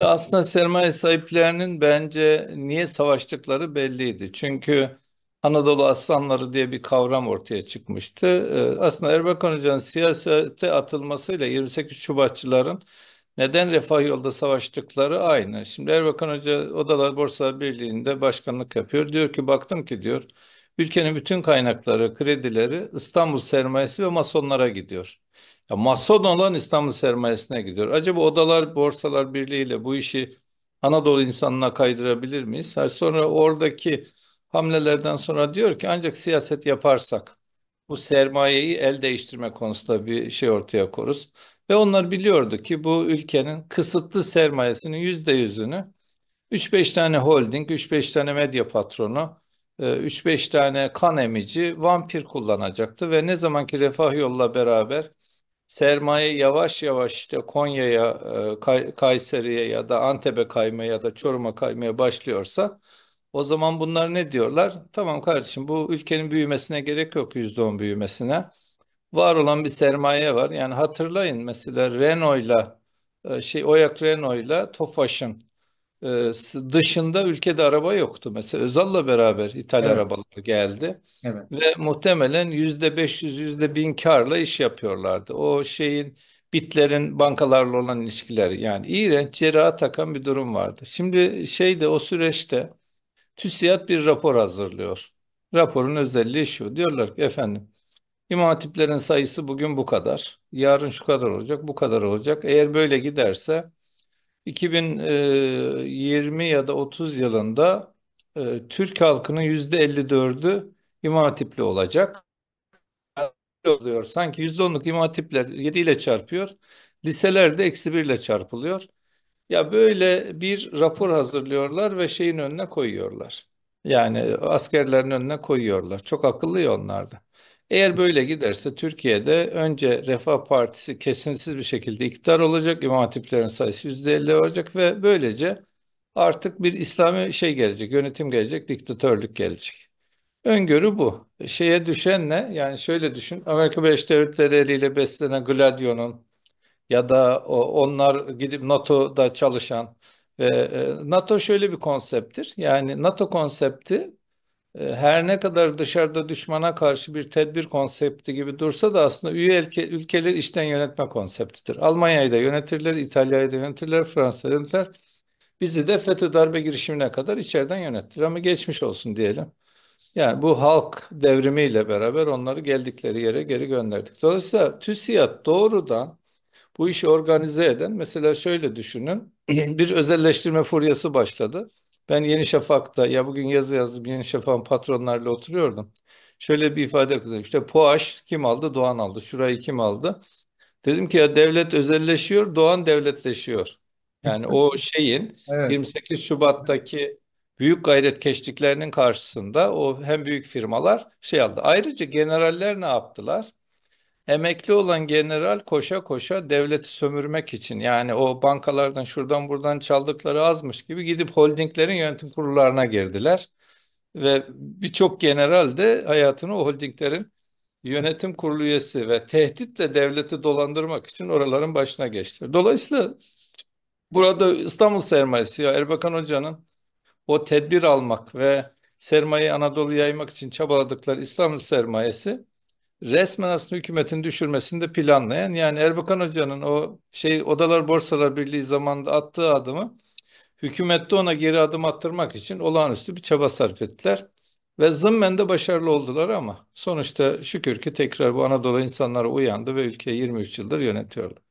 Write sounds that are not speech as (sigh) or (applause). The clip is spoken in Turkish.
Aslında sermaye sahiplerinin bence niye savaştıkları belliydi. Çünkü Anadolu aslanları diye bir kavram ortaya çıkmıştı. Ee, aslında Erbakan Hoca'nın siyasete atılmasıyla 28 Şubatçıların neden Refah Yolda savaştıkları aynı. Şimdi Erbakan Hoca Odalar Borsa Birliği'nde başkanlık yapıyor. Diyor ki baktım ki diyor Ülkenin bütün kaynakları, kredileri İstanbul sermayesi ve masonlara gidiyor. Ya mason olan İstanbul sermayesine gidiyor. Acaba odalar, borsalar birliğiyle bu işi Anadolu insanına kaydırabilir miyiz? Sonra oradaki hamlelerden sonra diyor ki ancak siyaset yaparsak bu sermayeyi el değiştirme konusunda bir şey ortaya koruz. Ve onlar biliyordu ki bu ülkenin kısıtlı sermayesinin yüzde yüzünü 3-5 tane holding, 3-5 tane medya patronu 3-5 ee, tane kan emici vampir kullanacaktı ve ne zamanki Refah Yol'la beraber sermaye yavaş yavaş işte Konya'ya, e, Kayseri'ye ya da Antep'e kaymaya ya da Çorum'a kaymaya başlıyorsa o zaman bunlar ne diyorlar? Tamam kardeşim bu ülkenin büyümesine gerek yok %10 büyümesine. Var olan bir sermaye var. Yani hatırlayın mesela Renault'la e, şey Oyak Renault'la Tofaş'ın ee, dışında ülkede araba yoktu. Mesela Özal'la beraber İtalya Evet, arabaları geldi evet. ve muhtemelen yüzde 500 yüzde bin karla iş yapıyorlardı. O şeyin Bitlerin bankalarla olan ilişkileri yani iğrenç cerraha takan bir durum vardı. Şimdi şeyde o süreçte TÜSİAD bir rapor hazırlıyor. Raporun özelliği şu diyorlar ki efendim İmam hatiplerin sayısı bugün bu kadar. Yarın şu kadar olacak, bu kadar olacak. Eğer böyle giderse 2020 e, ya da 30 yılında e, Türk halkının %54'ü İmam Hatipli olacak. Oluyor. Sanki %10'luk İmam Hatipler 7 ile çarpıyor. Liselerde eksi 1 ile çarpılıyor. Ya böyle bir rapor hazırlıyorlar ve şeyin önüne koyuyorlar. Yani askerlerin önüne koyuyorlar. Çok akıllı onlar da. Eğer böyle giderse Türkiye'de önce Refah Partisi kesinsiz bir şekilde iktidar olacak. İmam Hatiplerin sayısı %50 olacak ve böylece artık bir İslami şey gelecek, yönetim gelecek, diktatörlük gelecek. Öngörü bu. Şeye düşen ne? Yani şöyle düşün. Amerika Birleşik Devletleri eliyle beslenen Gladio'nun ya da onlar gidip NATO'da çalışan ve e, NATO şöyle bir konsepttir. Yani NATO konsepti ee, her ne kadar dışarıda düşmana karşı bir tedbir konsepti gibi dursa da aslında üye ülke, ülkeler işten yönetme konseptidir. Almanya'yı da yönetirler, İtalya'yı da yönetirler, Fransa'yı da yönetirler. Bizi de FETÖ darbe girişimine kadar içeriden yönettir ama geçmiş olsun diyelim. Yani bu halk devrimiyle beraber onları geldikleri yere geri gönderdik. Dolayısıyla TÜSİAD doğrudan bu işi organize eden mesela şöyle düşünün (clears throat) bir özelleştirme furyası başladı. Ben Yeni Şafak'ta ya bugün yazı yazdım Yeni Şafak'ın patronlarla oturuyordum. Şöyle bir ifade kullandım. İşte POAŞ kim aldı? Doğan aldı. Şurayı kim aldı? Dedim ki ya devlet özelleşiyor, Doğan devletleşiyor. Yani o şeyin (laughs) Evet. 28 Şubat'taki büyük gayret keştiklerinin karşısında o hem büyük firmalar şey aldı. Ayrıca generaller ne yaptılar? Emekli olan general koşa koşa devleti sömürmek için yani o bankalardan şuradan buradan çaldıkları azmış gibi gidip holdinglerin yönetim kurullarına girdiler. Ve birçok general de hayatını o holdinglerin yönetim kurulu üyesi ve tehditle devleti dolandırmak için oraların başına geçti. Dolayısıyla burada İstanbul sermayesi ya Erbakan Hoca'nın o tedbir almak ve sermayeyi Anadolu yaymak için çabaladıkları İstanbul sermayesi resmen aslında hükümetin düşürmesini de planlayan yani Erbakan Hoca'nın o şey Odalar Borsalar Birliği zamanında attığı adımı hükümette ona geri adım attırmak için olağanüstü bir çaba sarf ettiler. Ve zımmen de başarılı oldular ama sonuçta şükür ki tekrar bu Anadolu insanları uyandı ve ülkeyi 23 yıldır yönetiyorlar.